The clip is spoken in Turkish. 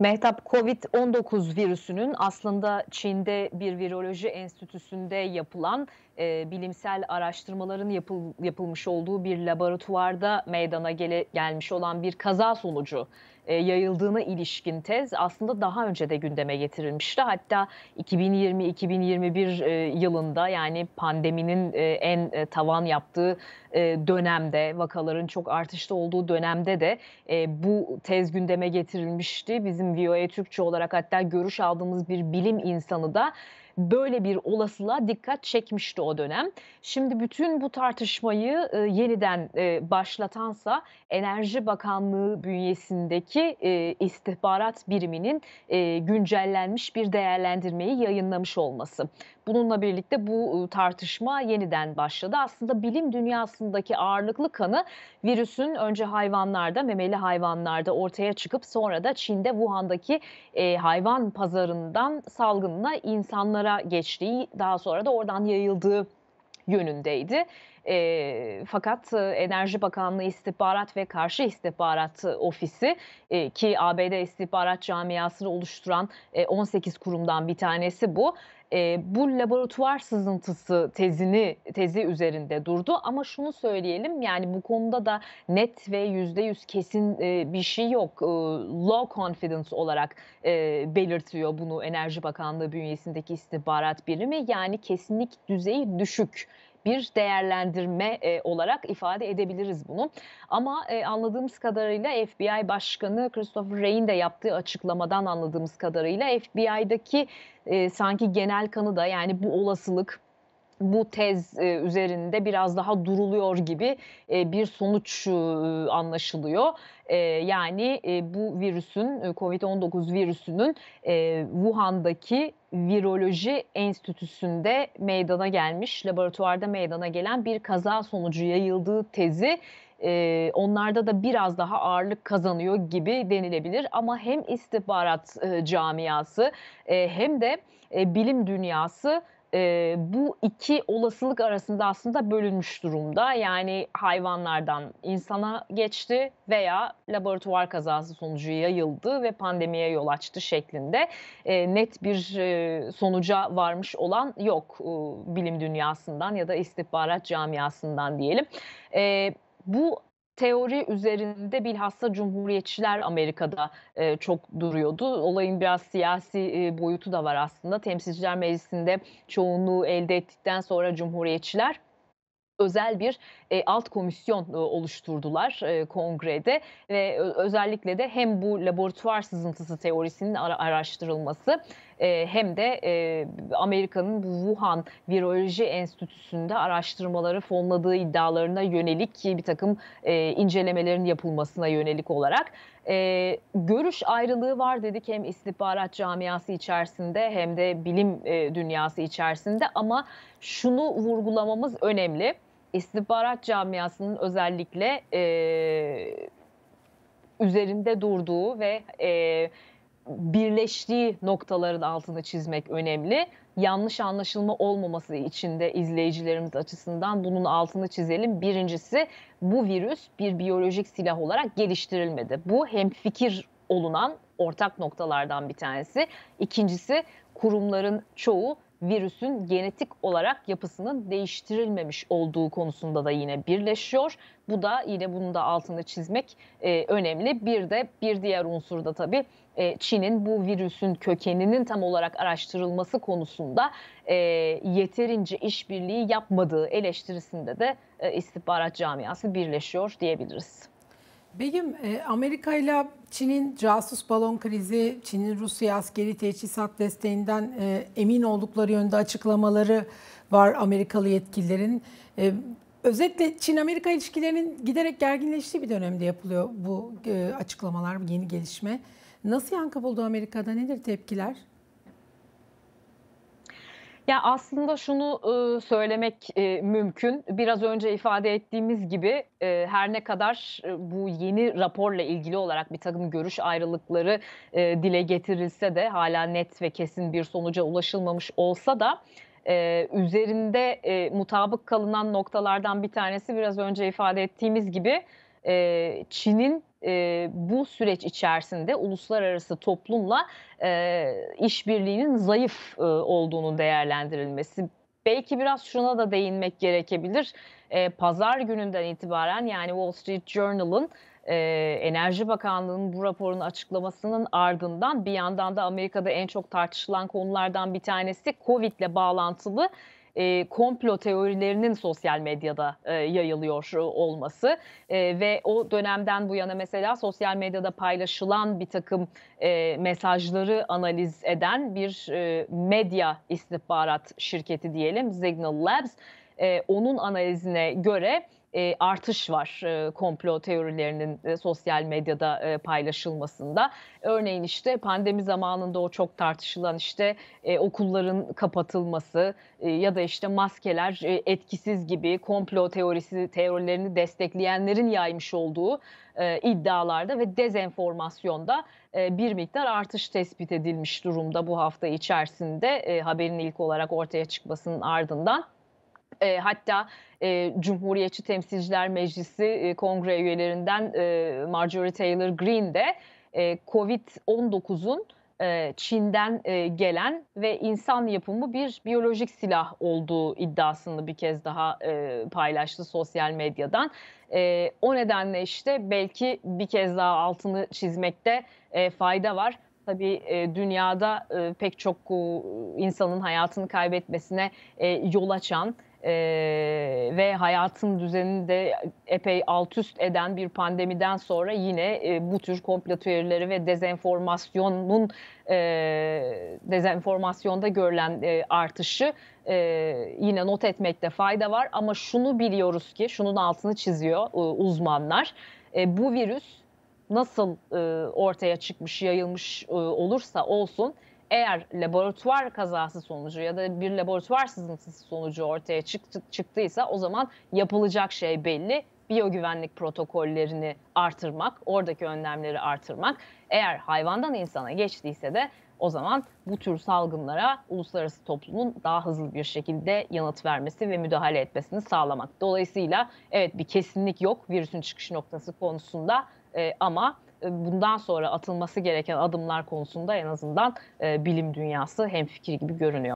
Mehtap COVID-19 virüsünün aslında Çin'de bir viroloji enstitüsünde yapılan e, bilimsel araştırmaların yapıl, yapılmış olduğu bir laboratuvarda meydana gele, gelmiş olan bir kaza sonucu e, yayıldığına ilişkin tez aslında daha önce de gündeme getirilmişti. Hatta 2020-2021 e, yılında yani pandeminin e, en e, tavan yaptığı e, dönemde, vakaların çok artışta olduğu dönemde de e, bu tez gündeme getirilmişti. Bizim VOA e Türkçe olarak hatta görüş aldığımız bir bilim insanı da böyle bir olasılığa dikkat çekmişti o dönem. Şimdi bütün bu tartışmayı e, yeniden e, başlatansa Enerji Bakanlığı bünyesindeki e, istihbarat biriminin e, güncellenmiş bir değerlendirmeyi yayınlamış olması. Bununla birlikte bu ıı, tartışma yeniden başladı. Aslında bilim dünyasındaki ağırlıklı kanı virüsün önce hayvanlarda, memeli hayvanlarda ortaya çıkıp sonra da Çin'de Wuhan'daki e, hayvan pazarından salgınla insanlara geçtiği, daha sonra da oradan yayıldığı yönündeydi. E, fakat Enerji Bakanlığı İstihbarat ve Karşı İstihbarat Ofisi e, ki ABD İstihbarat camiasını oluşturan e, 18 kurumdan bir tanesi bu e, bu laboratuvar sızıntısı tezini tezi üzerinde durdu ama şunu söyleyelim yani bu konuda da net ve yüzde yüz kesin e, bir şey yok e, low confidence olarak e, belirtiyor bunu Enerji Bakanlığı bünyesindeki istihbarat birimi yani kesinlik düzeyi düşük bir değerlendirme e, olarak ifade edebiliriz bunu. Ama e, anladığımız kadarıyla FBI Başkanı Christopher Wray'in de yaptığı açıklamadan anladığımız kadarıyla FBI'daki e, sanki genel kanı da yani bu olasılık bu tez e, üzerinde biraz daha duruluyor gibi e, bir sonuç e, anlaşılıyor. yani bu virüsün, COVID-19 virüsünün Wuhan'daki Viroloji Enstitüsü'nde meydana gelmiş, laboratuvarda meydana gelen bir kaza sonucu yayıldığı tezi onlarda da biraz daha ağırlık kazanıyor gibi denilebilir. Ama hem istihbarat camiası hem de bilim dünyası e, bu iki olasılık arasında aslında bölünmüş durumda. Yani hayvanlardan insana geçti veya laboratuvar kazası sonucu yayıldı ve pandemiye yol açtı şeklinde e, net bir e, sonuca varmış olan yok e, bilim dünyasından ya da istihbarat camiasından diyelim. E, bu teori üzerinde bilhassa Cumhuriyetçiler Amerika'da e, çok duruyordu. Olayın biraz siyasi e, boyutu da var aslında. Temsilciler Meclisi'nde çoğunluğu elde ettikten sonra Cumhuriyetçiler özel bir e, alt komisyon e, oluşturdular e, kongrede ve özellikle de hem bu laboratuvar sızıntısı teorisinin ara, araştırılması ee, hem de e, Amerika'nın Wuhan Viroloji Enstitüsü'nde araştırmaları fonladığı iddialarına yönelik bir takım e, incelemelerin yapılmasına yönelik olarak e, görüş ayrılığı var dedik hem istihbarat camiası içerisinde hem de bilim e, dünyası içerisinde ama şunu vurgulamamız önemli. istihbarat camiasının özellikle e, üzerinde durduğu ve e, birleştiği noktaların altını çizmek önemli. Yanlış anlaşılma olmaması için de izleyicilerimiz açısından bunun altını çizelim. Birincisi bu virüs bir biyolojik silah olarak geliştirilmedi. Bu hem fikir olunan ortak noktalardan bir tanesi. İkincisi kurumların çoğu virüsün genetik olarak yapısının değiştirilmemiş olduğu konusunda da yine birleşiyor. Bu da yine bunun da altını çizmek e, önemli. Bir de bir diğer unsur da tabii e, Çin'in bu virüsün kökeninin tam olarak araştırılması konusunda e, yeterince işbirliği yapmadığı eleştirisinde de e, istihbarat camiası birleşiyor diyebiliriz. Begüm, e, Amerika ile Çin'in casus balon krizi, Çin'in Rusya askeri teçhizat desteğinden e, emin oldukları yönde açıklamaları var Amerikalı yetkililerin. E, özetle Çin-Amerika ilişkilerinin giderek gerginleştiği bir dönemde yapılıyor bu e, açıklamalar, bu yeni gelişme. Nasıl yankı buldu Amerika'da? Nedir tepkiler? Ya aslında şunu e, söylemek e, mümkün. Biraz önce ifade ettiğimiz gibi e, her ne kadar e, bu yeni raporla ilgili olarak bir takım görüş ayrılıkları e, dile getirilse de hala net ve kesin bir sonuca ulaşılmamış olsa da e, üzerinde e, mutabık kalınan noktalardan bir tanesi biraz önce ifade ettiğimiz gibi e, Çin'in e, bu süreç içerisinde uluslararası toplumla e, işbirliğinin zayıf e, olduğunu değerlendirilmesi. Belki biraz şuna da değinmek gerekebilir. E, Pazar gününden itibaren yani Wall Street Journal'ın ee, Enerji Bakanlığı'nın bu raporun açıklamasının ardından bir yandan da Amerika'da en çok tartışılan konulardan bir tanesi Covid ile bağlantılı e, komplo teorilerinin sosyal medyada e, yayılıyor olması e, ve o dönemden bu yana mesela sosyal medyada paylaşılan bir takım e, mesajları analiz eden bir e, medya istihbarat şirketi diyelim Signal Labs e, onun analizine göre e, artış var e, komplo teorilerinin e, sosyal medyada e, paylaşılmasında. Örneğin işte pandemi zamanında o çok tartışılan işte e, okulların kapatılması e, ya da işte maskeler e, etkisiz gibi komplo teorisi teorilerini destekleyenlerin yaymış olduğu e, iddialarda ve dezenformasyonda e, bir miktar artış tespit edilmiş durumda bu hafta içerisinde e, haberin ilk olarak ortaya çıkmasının ardından. E, hatta e, Cumhuriyetçi Temsilciler Meclisi e, kongre üyelerinden e, Marjorie Taylor Greene de e, Covid-19'un e, Çin'den e, gelen ve insan yapımı bir biyolojik silah olduğu iddiasını bir kez daha e, paylaştı sosyal medyadan. E, o nedenle işte belki bir kez daha altını çizmekte e, fayda var. Tabii e, dünyada e, pek çok e, insanın hayatını kaybetmesine yol açan e, ve hayatın düzenini de epey alt üst eden bir pandemiden sonra yine e, bu tür komplo teorileri ve dezenformasyonun e, dezenformasyonda görülen e, artışı e, yine not etmekte fayda var. Ama şunu biliyoruz ki, şunun altını çiziyor e, uzmanlar, e, bu virüs nasıl e, ortaya çıkmış, yayılmış e, olursa olsun eğer laboratuvar kazası sonucu ya da bir laboratuvar sızıntısı sonucu ortaya çıktı, çıktıysa o zaman yapılacak şey belli. Biyogüvenlik protokollerini artırmak, oradaki önlemleri artırmak. Eğer hayvandan insana geçtiyse de o zaman bu tür salgınlara uluslararası toplumun daha hızlı bir şekilde yanıt vermesi ve müdahale etmesini sağlamak. Dolayısıyla evet bir kesinlik yok virüsün çıkış noktası konusunda e, ama e, bundan sonra atılması gereken adımlar konusunda en azından e, bilim dünyası hemfikir gibi görünüyor.